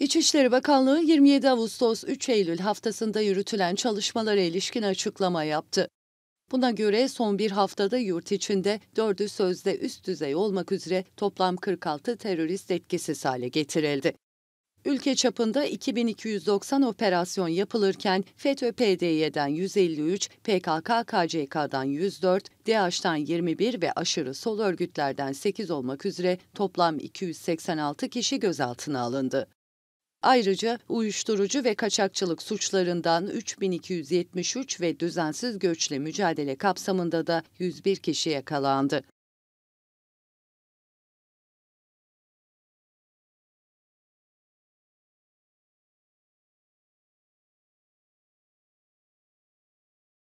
İçişleri Bakanlığı 27 Ağustos-3 Eylül haftasında yürütülen çalışmalara ilişkin açıklama yaptı. Buna göre son bir haftada yurt içinde dördü sözde üst düzey olmak üzere toplam 46 terörist etkisiz hale getirildi. Ülke çapında 2290 operasyon yapılırken FETÖ-PDY'den 153, PKK-KCK'dan 104, DAEŞ'tan 21 ve aşırı sol örgütlerden 8 olmak üzere toplam 286 kişi gözaltına alındı. Ayrıca uyuşturucu ve kaçakçılık suçlarından 3273 ve düzensiz göçle mücadele kapsamında da 101 kişi yakalandı.